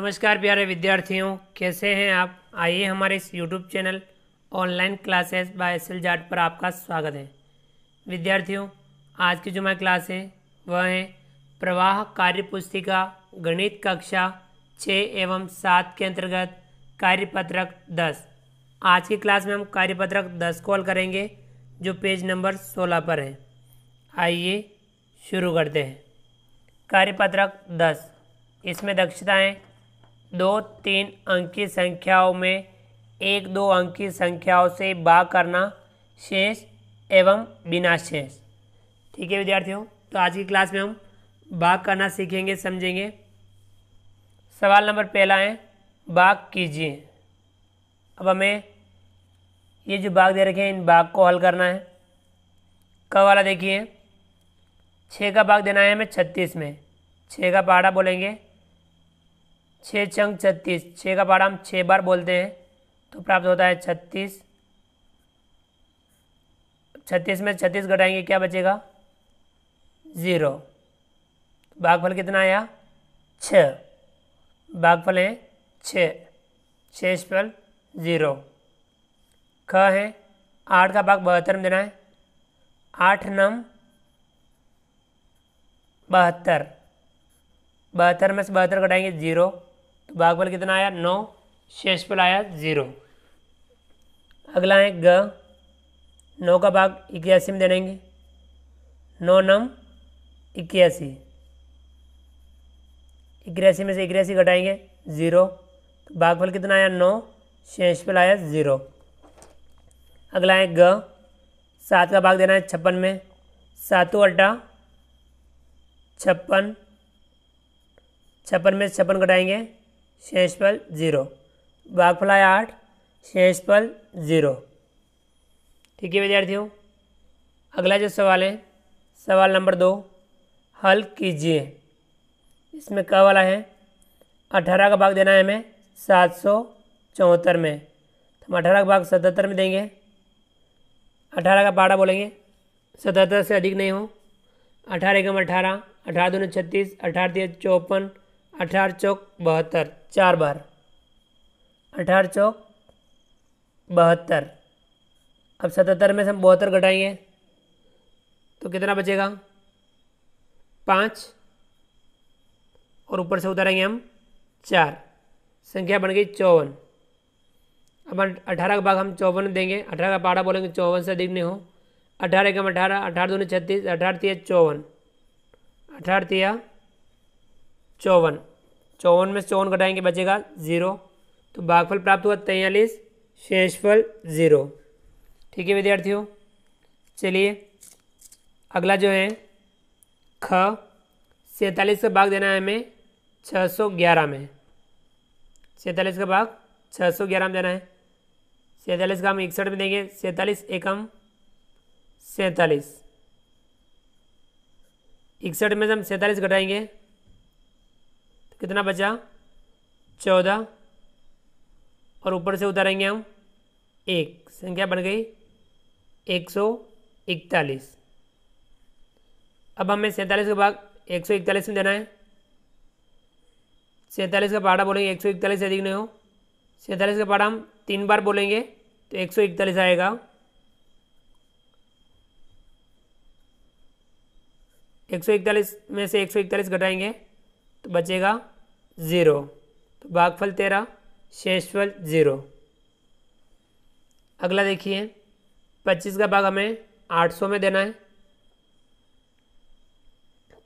नमस्कार प्यारे विद्यार्थियों कैसे हैं आप आइए हमारे इस YouTube channel online classes by S जाट पर आपका स्वागत है विद्यार्थियों आज की जो हमारी क्लास है वह है प्रवाह कार्य पुस्तिका गणित कक्षा छः एवं सात के अंतर्गत कार्यपत्रक दस आज की क्लास में हम कार्यपत्रक दस को हल करेंगे जो पेज नंबर सोलह पर है आइए शुरू करते हैं कार्यपत्रक दस इसमें है दो तीन अंक की संख्याओं में एक दो अंक की संख्याओं से भाग करना शेष एवं बिना शेष ठीक है विद्यार्थियों तो आज की क्लास में हम भाग करना सीखेंगे समझेंगे सवाल नंबर पहला है भाग कीजिए अब हमें ये जो बाग दे रखे हैं इन भाग को हल करना है क वाला देखिए छः का भाग देना है हमें छत्तीस में छः का पहाड़ा बोलेंगे छः छंग छत्तीस छः का पार हम छः बार बोलते हैं तो प्राप्त होता है छत्तीस छत्तीस में छत्तीस घटाएंगे क्या बचेगा ज़ीरो भागफल कितना आया छः बागफल है छः फल ज़ीरो ख है आठ का भाग बहत्तर में देना है आठ नम बहत्तर बहत्तर में से बहत्तर घटाएंगे जीरो तो भागफल कितना आया नौ शेषफल आया ज़ीरो अगला है ग नौ का भाग इक्यासी में देंगे नौ नम इक्यासी इक्यासी में से इक्यासी घटाएंगे ज़ीरो तो भागफल कितना आया नौ शेषफल आया ज़ीरो अगला है ग सात का भाग देना है छप्पन में सातों अल्टा छप्पन छप्पन में से छप्पन घटाएंगे शेषफल ज़ीरो भागफल आया आठ शेषफल ज़ीरो ठीक है विद्यार्थियों अगला जो सवाल है सवाल नंबर दो हल कीजिए इसमें क्या वाला है अठारह का भाग देना है हमें सात सौ चौहत्तर में तो हम अठारह का भाग सतहत्तर में देंगे अठारह का पारा बोलेंगे सतहत्तर से अधिक नहीं हो अठारह एकम अठारह अठारह दोनों छत्तीस अठारह तीस चौपन अठारह चौक बहत्तर चार बार अठारह चौक बहत्तर अब सतहत्तर में से हम बहत्तर घटाएंगे तो कितना बचेगा पाँच और ऊपर से उतारेंगे हम चार संख्या बन गई चौवन अब अठारह का भाग हम चौवन देंगे अठारह का पारा बोलेंगे चौवन से अधिक नहीं हो अठारह कम अठारह अठारह दोनों छत्तीस अठारह तिया चौवन अठारह तिया चौवन चौवन में से चौवन घटाएंगे बचेगा ज़ीरो तो भागफल प्राप्त हुआ तैयलीस शेषफल ज़ीरो ठीक है विद्यार्थियों चलिए अगला जो है ख सैतालीस का भाग देना है हमें छः सौ ग्यारह में सैतालीस का भाग छः सौ ग्यारह में देना है सैंतालीस का हम इकसठ में देंगे सैंतालीस एकम सैंतालीस इकसठ में से हम सैंतालीस घटाएंगे कितना बचा चौदह और ऊपर से उतारेंगे हम एक संख्या बढ़ गई एक सौ इकतालीस अब हमें सैंतालीस का भाग एक सौ इकतालीस में देना है सैंतालीस का पहाड़ा बोलेंगे एक सौ इकतालीस अधिक नहीं हो सैंतालीस का पहाड़ा हम तीन बार बोलेंगे तो एक सौ इकतालीस आएगा एक सौ इकतालीस में से एक सौ इकतालीस घटाएंगे तो बचेगा ज़ीरो तो भागफल तेरह शेषफल ज़ीरो अगला देखिए पच्चीस का भाग हमें आठ सौ में देना है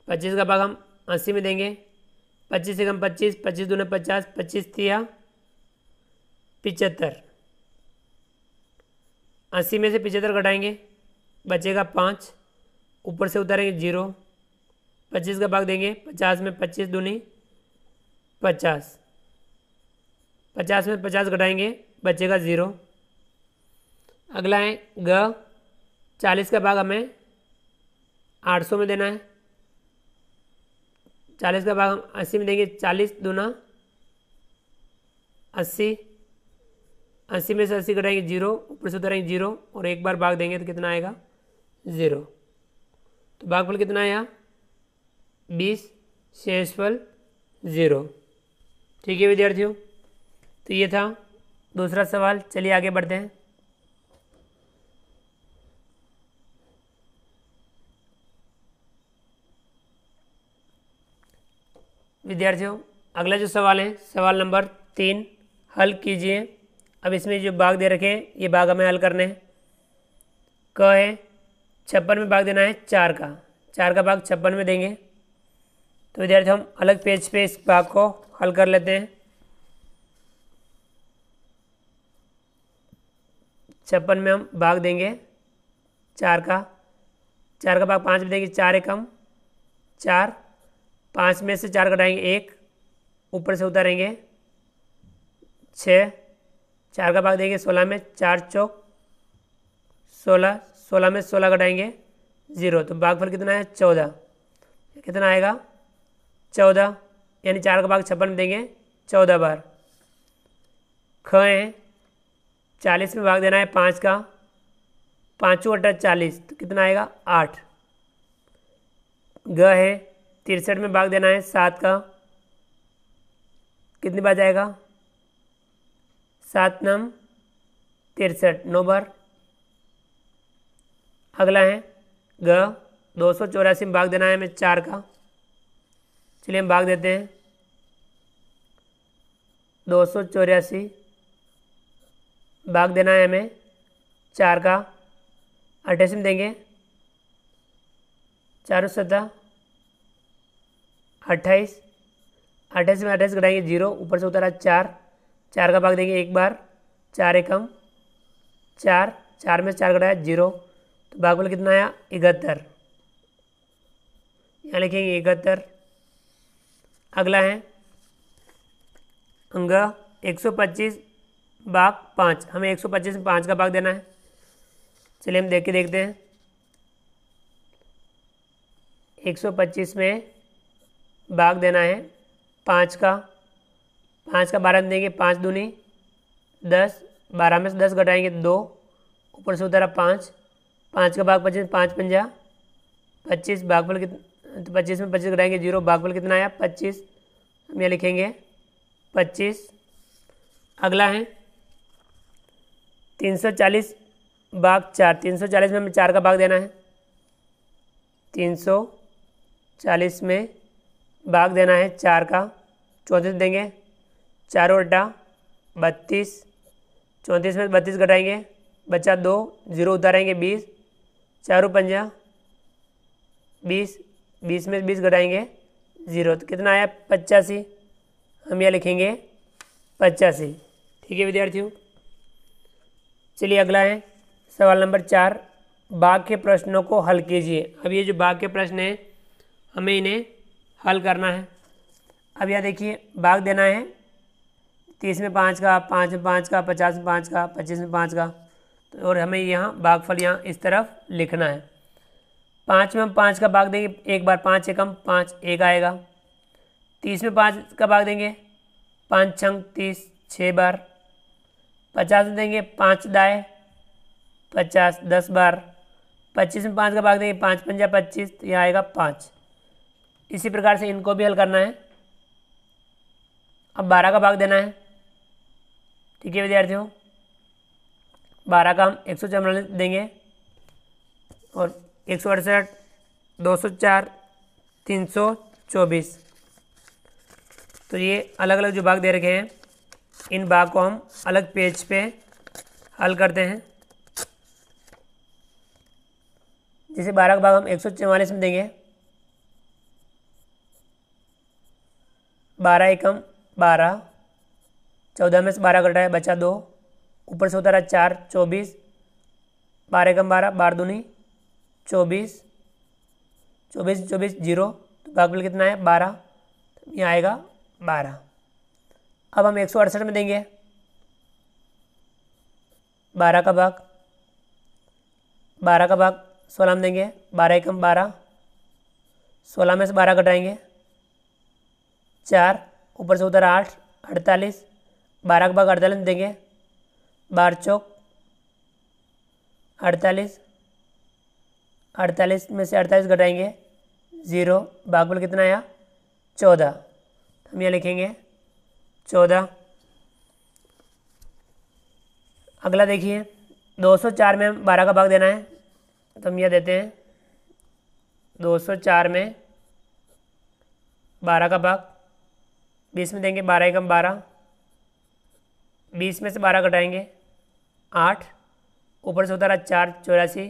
पच्चीस का भाग हम अस्सी में देंगे पच्चीस एकम पच्चीस पच्चीस दूने पचास पच्चीस तिया पिचहत्तर अस्सी में से पिचहत्तर घटाएंगे बचेगा पाँच ऊपर से उतारेंगे जीरो पच्चीस का भाग देंगे पचास में पच्चीस दूनी पचास पचास में पचास घटाएंगे बचेगा ज़ीरो अगला है ग चालीस का भाग हमें आठ सौ में देना है चालीस का भाग हम अस्सी में देंगे चालीस दूना अस्सी अस्सी में से अस्सी घटाएंगे जीरो ऊपर से उतरेंगे जीरो और एक बार भाग देंगे तो कितना आएगा ज़ीरो तो भागफल कितना आया बीस शेषफल ज़ीरो ठीक है विद्यार्थियों तो ये था दूसरा सवाल चलिए आगे बढ़ते हैं विद्यार्थियों अगला जो सवाल है सवाल नंबर तीन हल कीजिए अब इसमें जो भाग दे रखे हैं ये भाग हमें हल करने हैं क है छप्पन में भाग देना है चार का चार का भाग छप्पन में देंगे तो विद्यार्थी हम अलग पेज पे इस भाग को हल कर लेते हैं छप्पन में हम भाग देंगे चार का चार का भाग पाँच में देंगे चार एकम चार पाँच में से चार कटाएंगे एक ऊपर से उतारेंगे छः चार का भाग देंगे सोलह में चार चौक सोलह सोलह में सोलह कटाएंगे ज़ीरो तो भागफल कितना है चौदह कितना आएगा चौदह यानी चार का भाग छप्पन में देंगे चौदह बार ख है चालीस में भाग देना है पाँच का पाँचों अट्ठा चालीस तो कितना आएगा आठ ग है तिरसठ में भाग देना है सात का कितनी बार जाएगा सात नम तिरसठ नौ बार अगला है ग दो सौ चौरासी में भाग देना है हमें चार का चलिए हम भाग देते हैं दो सौ चौरासी भाग देना है हमें चार का अट्ठाईस में देंगे चारों सतह अट्ठाईस अट्ठाईस में अट्ठाईस घटाएंगे जीरो ऊपर से उतारा चार चार का भाग देंगे एक बार चार एकम चार चार में चार घटाया जीरो तो भागफल कितना आया इकहत्तर यहाँ लिखेंगे इकहत्तर अगला है अंग 125 भाग पाँच हमें 125 में पाँच का भाग देना है चलिए हम देख के देखते हैं 125 में भाग देना है पाँच का पाँच का बारह देंगे पाँच दूनी दस बारह में से दस घटाएंगे दो ऊपर से उतारा पाँच पाँच का भाग पच्चीस पाँच पंजा पच्चीस भागफल कितना तो पच्चीस में पच्चीस घटाएंगे जीरो भागफल कितना आया पच्चीस हम यहाँ लिखेंगे पच्चीस अगला है तीन सौ चालीस भाग चार तीन सौ चालीस में हमें चार का भाग देना है तीन सौ चालीस में भाग देना है चार का चौंतीस देंगे चार उल्टा बत्तीस चौंतीस में बत्तीस घटाएंगे बचा दो जीरो उतारेंगे बीस चारों पंजा बीस बीस में बीस घटाएंगे ज़ीरो तो कितना आया पचासी हम यह लिखेंगे पचासी ठीक है विद्यार्थियों चलिए अगला है सवाल नंबर चार बाघ के प्रश्नों को हल कीजिए अब ये जो बाघ के प्रश्न हैं हमें इन्हें हल करना है अब यह देखिए बाघ देना है तीस में पाँच का पाँच में पाँच का पचास में पाँच का पच्चीस में पाँच का तो और हमें यहाँ बाघफल यहाँ इस तरफ लिखना है पाँच में हम पाँच का भाग देंगे एक बार पाँच एकम पाँच एक आएगा तीस में पाँच का भाग देंगे पाँच छंग तीस छः बार पचास में देंगे पाँच दाए पचास दस बार पच्चीस में पाँच का भाग देंगे पाँच पंजा पच्चीस तो यह आएगा पाँच इसी प्रकार से इनको भी हल करना है अब बारह का भाग देना है ठीक है विद्यार्थियों बारह का हम एक सौ चौवालीस देंगे और एक सौ अड़सठ दो सौ चार तीन सौ चौबीस तो ये अलग अलग जो भाग दे रखे हैं इन भाग को हम अलग पेज पे हल करते हैं जैसे बारह का भाग हम एक सौ चवालीस में देंगे बारह एकम बारह चौदह में से बारह कटा है बचा दो ऊपर से उतारा चार चौबीस बारह एकम बारह बारह दूनी चौबीस चौबीस चौबीस जीरो तो भागफल कितना है बारह तो ये आएगा बारह अब हम एक सौ अड़सठ में देंगे बारह का भाग बारह का भाग सोलह में देंगे बारह एकम बारह सोलह में से बारह कटाएंगे चार ऊपर से उधर आठ अड़तालीस बारह का भाग अड़तालीस में देंगे बारह चौक अड़तालीस अड़तालीस में से अड़तालीस घटाएंगे ज़ीरो भागफल कितना आया चौदह तो हम यह लिखेंगे चौदह अगला देखिए 204 में बारह का भाग देना है तो हम यह देते हैं 204 में बारह का भाग बीस में देंगे बारह एकम बारह बीस में से बारह घटाएंगे आठ ऊपर से उतारा चार चौरासी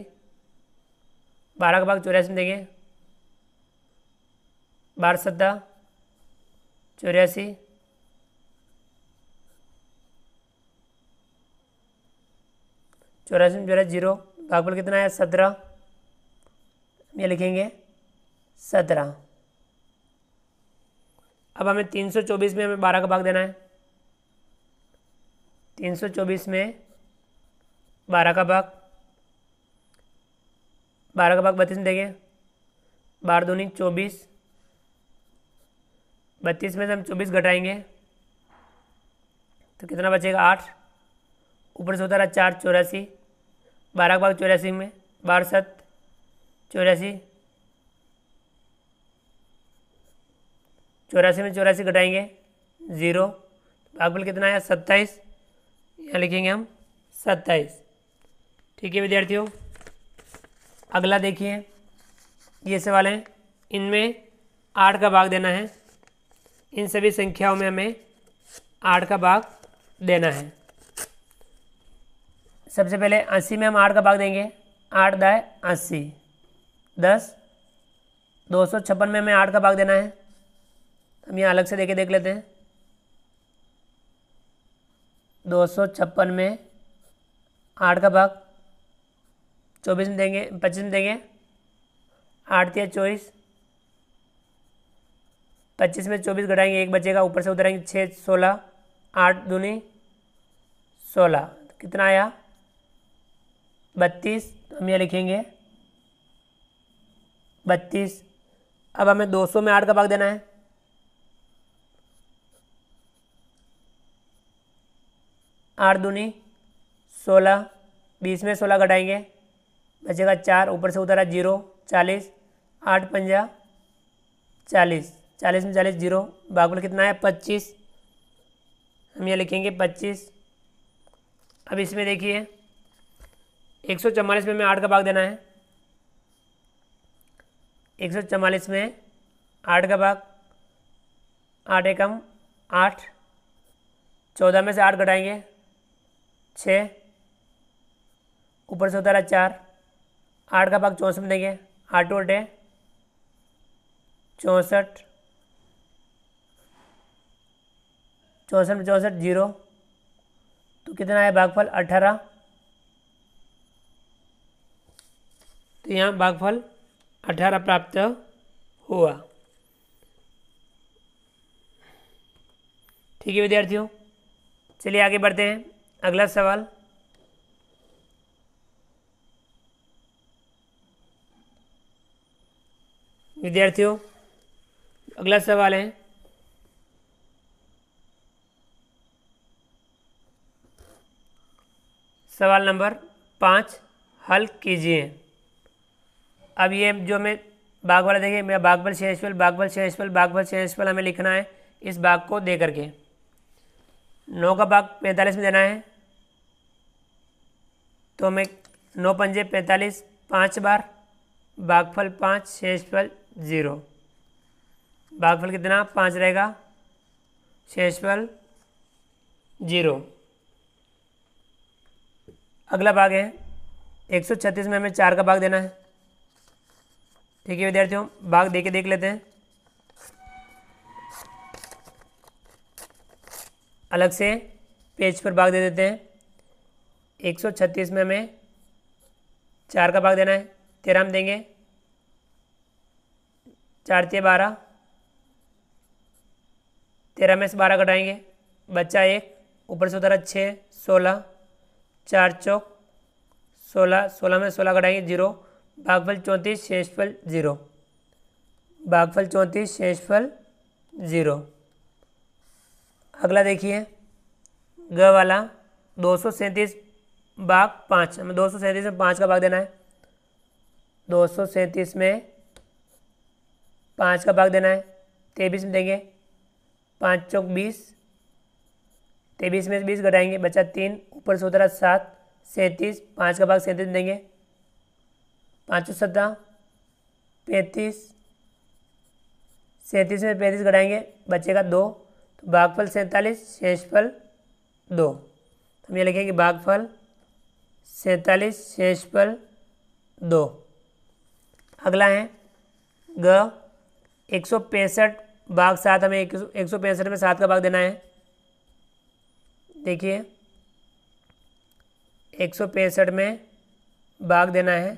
बारह का भाग चौरासी में देंगे बारह सद्दा चौरासी चौरासी में चौरासी जीरो भागफल कितना है सत्रह ये लिखेंगे सत्रह अब हमें तीन सौ चौबीस में हमें बारह का भाग देना है तीन सौ चौबीस में बारह का भाग बारह का भाग बत्तीस में देंगे बारह दूनी चौबीस बत्तीस में से हम चौबीस घटाएंगे तो कितना बचेगा आठ ऊपर से होता रहा चार चौरासी बारह का भाग चौरासी में बारह सत चौरासी चौरासी में चौरासी घटाएंगे ज़ीरो भागफल कितना आया सत्ताईस यहाँ लिखेंगे हम सत्ताईस ठीक है विद्यार्थियों अगला देखिए ये सवाल है इनमें आठ का भाग देना है इन सभी संख्याओं में हमें आठ का भाग देना है सबसे पहले अस्सी में हम आठ का भाग देंगे आठ दाए अस्सी दस दो सौ छप्पन में हमें आठ का भाग देना है हम यहाँ अलग से देखे देख लेते हैं दो सौ छप्पन में आठ का भाग चौबीस में देंगे पच्चीस में देंगे आठ तिया चौबीस पच्चीस में चौबीस घटाएंगे एक बचेगा ऊपर से उतरेंगे छः सोलह आठ दूनी सोलह कितना आया बत्तीस तो हम यह लिखेंगे बत्तीस अब हमें दो सौ में आठ का भाग देना है आठ दूनी सोलह बीस में सोलह घटाएंगे बचेगा चार ऊपर से उतारा जीरो चालीस आठ पंजा चालीस चालीस में चालीस जीरो भागफल कितना है पच्चीस हम यह लिखेंगे पच्चीस अब इसमें देखिए एक सौ चवालीस में हमें आठ का भाग देना है एक सौ चवालीस में आठ का भाग आठ एकम आठ चौदह में से आठ घटाएंगे छः ऊपर से उतारा चार आठ का भाग चौंसठ में देंगे आठ बटे चौंसठ चौंसठ में चौंसठ जीरो तो कितना है भागफल अठारह तो यहाँ भागफल अठारह प्राप्त हुआ ठीक है विद्यार्थियों चलिए आगे बढ़ते हैं अगला सवाल विद्यार्थियों अगला सवाल है सवाल नंबर पाँच हल कीजिए अब ये जो मैं बाघ वाला देखिए मेरा बागबल शेषफल बागबल शेषफल बागबल शेषफल हमें लिखना है इस बाघ को दे करके नौ का बाग पैंतालीस में देना है तो हमें नौ पंजे पैंतालीस पाँच बार बागफल पाँच शेषफल ज़ीरो भागफल कितना पाँच रहेगा शेषफल जीरो अगला भाग है 136 में हमें चार का भाग देना है ठीक है विद्यार्थियों भाग दे के देख लेते हैं अलग से पेज पर भाग दे देते हैं 136 में हमें चार का भाग देना है तेरह हम देंगे चार छः बारह तेरह में से बारह कटाएंगे बच्चा एक ऊपर से उतरा छः सोलह चार चौक सोलह सोलह में सोलह कटाएंगे जीरो भागफल चौंतीस शेषफल जीरो भागफल चौंतीस शेषफल जीरो अगला देखिए ग वाला दो सौ सैंतीस भाग पाँच हमें दो सौ सैंतीस में पाँच का भाग देना है दो सौ सैंतीस में पाँच का भाग देना है तेईस में देंगे पाँच चौक बीस तेईस में बीस घटाएंगे बचा तीन ऊपर उतरा सात सैंतीस पाँच का भाग सैंतीस देंगे पाँच सौ सत्रह पैंतीस सैंतीस में पैंतीस घटाएंगे बचेगा दो तो भागफल सैंतालीस शेषफल दो तो हम ये लिखेंगे भागफल सैंतालीस शेषफल दो अगला है ग एक सौ पैंसठ भाग सात हमें एक सौ पैंसठ में सात का भाग देना है देखिए एक सौ पैंसठ में भाग देना है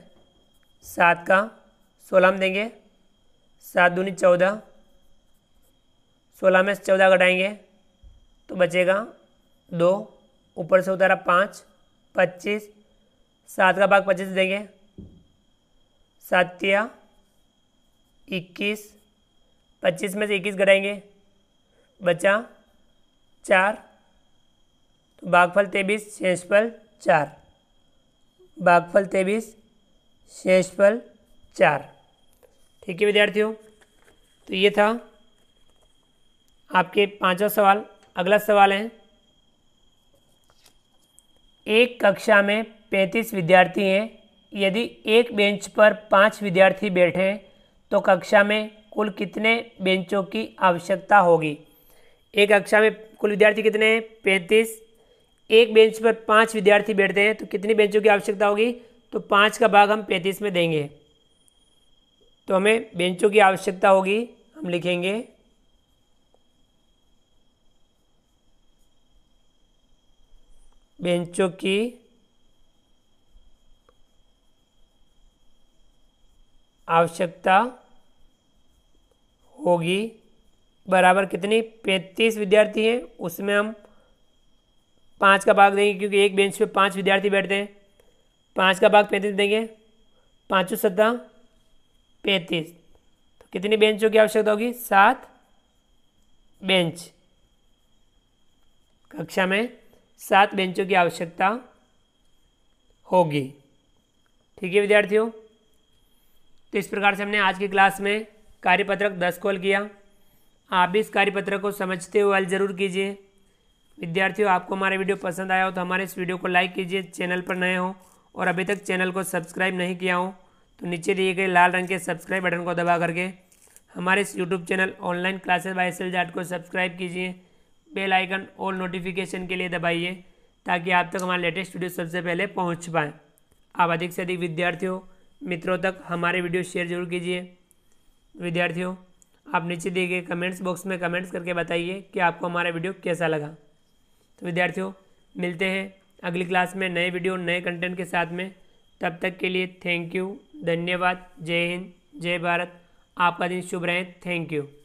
सात का सोलह में देंगे सात दूनी चौदह सोलह में से चौदह घटाएंगे तो बचेगा दो ऊपर से उतारा पाँच पच्चीस सात का भाग पच्चीस देंगे सातिया इक्कीस पच्चीस में से इक्कीस घटाएंगे बचा चार तो बागफल तेबीस शेषफल चार बागफल तेबीस शेषफल चार ठीक है विद्यार्थियों तो ये था आपके पांचवा सवाल अगला सवाल है एक कक्षा में पैंतीस विद्यार्थी हैं यदि एक बेंच पर पांच विद्यार्थी बैठे तो कक्षा में कुल कितने बेंचों की आवश्यकता होगी एक कक्षा में कुल विद्यार्थी कितने हैं पैंतीस एक बेंच पर पांच विद्यार्थी बैठते हैं तो कितनी बेंचों की आवश्यकता होगी तो पांच का भाग हम पैंतीस में देंगे तो हमें बेंचों की आवश्यकता होगी हम लिखेंगे बेंचों की आवश्यकता होगी बराबर कितनी पैंतीस विद्यार्थी हैं उसमें हम पाँच का भाग देंगे क्योंकि एक बेंच पे पाँच विद्यार्थी बैठते हैं पाँच का भाग पैंतीस देंगे पाँचों सतह पैंतीस तो कितनी बेंचों की आवश्यकता होगी सात बेंच कक्षा में सात बेंचों की आवश्यकता होगी ठीक है विद्यार्थियों तो इस प्रकार से हमने आज की क्लास में कार्यपत्रक दस कॉल किया आप भी इस कार्यपत्रक को समझते हुए हल जरूर कीजिए विद्यार्थियों आपको हमारा वीडियो पसंद आया हो तो हमारे इस वीडियो को लाइक कीजिए चैनल पर नए हो और अभी तक चैनल को सब्सक्राइब नहीं किया हो तो नीचे दिए गए लाल रंग के सब्सक्राइब बटन को दबा करके हमारे इस YouTube channel online classes by S L को सब्सक्राइब कीजिए बेल आइकन और नोटिफिकेशन के लिए दबाइए ताकि आप तक हमारे लेटेस्ट वीडियो सबसे पहले पहुंच पाएँ आप अधिक से अधिक विद्यार्थियों मित्रों तक हमारे वीडियो शेयर जरूर कीजिए विद्यार्थियों आप नीचे दिए गए कमेंट्स बॉक्स में कमेंट्स करके बताइए कि आपको हमारा वीडियो कैसा लगा तो विद्यार्थियों मिलते हैं अगली क्लास में नए वीडियो नए कंटेंट के साथ में तब तक के लिए थैंक यू धन्यवाद जय हिंद जय भारत आपका दिन शुभ रहें थैंक यू